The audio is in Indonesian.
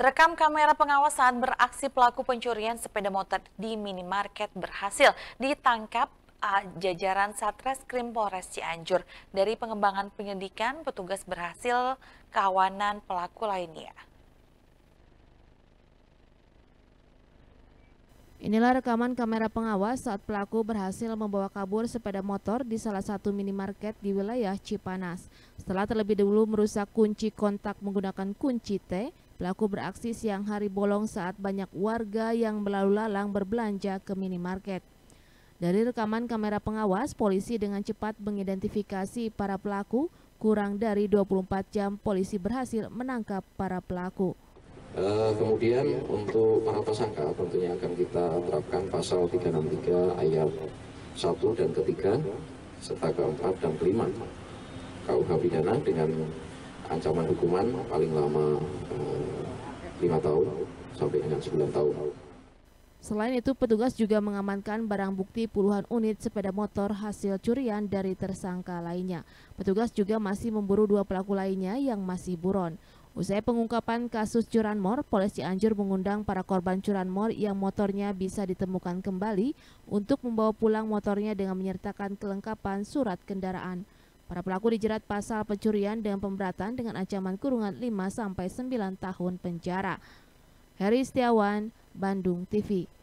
Terekam kamera pengawas saat beraksi pelaku pencurian sepeda motor di minimarket berhasil ditangkap ah, jajaran Satreskrim Polres Cianjur. Dari pengembangan penyidikan, petugas berhasil kawanan pelaku lainnya. Inilah rekaman kamera pengawas saat pelaku berhasil membawa kabur sepeda motor di salah satu minimarket di wilayah Cipanas. Setelah terlebih dahulu merusak kunci kontak menggunakan kunci T, Pelaku beraksi siang hari bolong saat banyak warga yang berlalu lalang berbelanja ke minimarket. Dari rekaman kamera pengawas, polisi dengan cepat mengidentifikasi para pelaku. Kurang dari 24 jam, polisi berhasil menangkap para pelaku. Uh, kemudian untuk para tersangka tentunya akan kita terapkan pasal 363 ayat 1 dan ketiga serta keempat dan kelima KUH pidana dengan ancaman hukuman paling lama 5 tahun sampai dengan 9 tahun. Selain itu, petugas juga mengamankan barang bukti puluhan unit sepeda motor hasil curian dari tersangka lainnya. Petugas juga masih memburu dua pelaku lainnya yang masih buron. Usai pengungkapan kasus curanmor, polisi Cianjur mengundang para korban curanmor yang motornya bisa ditemukan kembali untuk membawa pulang motornya dengan menyertakan kelengkapan surat kendaraan. Para pelaku dijerat pasal pencurian dan pemberatan dengan ancaman kurungan 5 sampai 9 tahun penjara. Heri Setiawan, Bandung TV.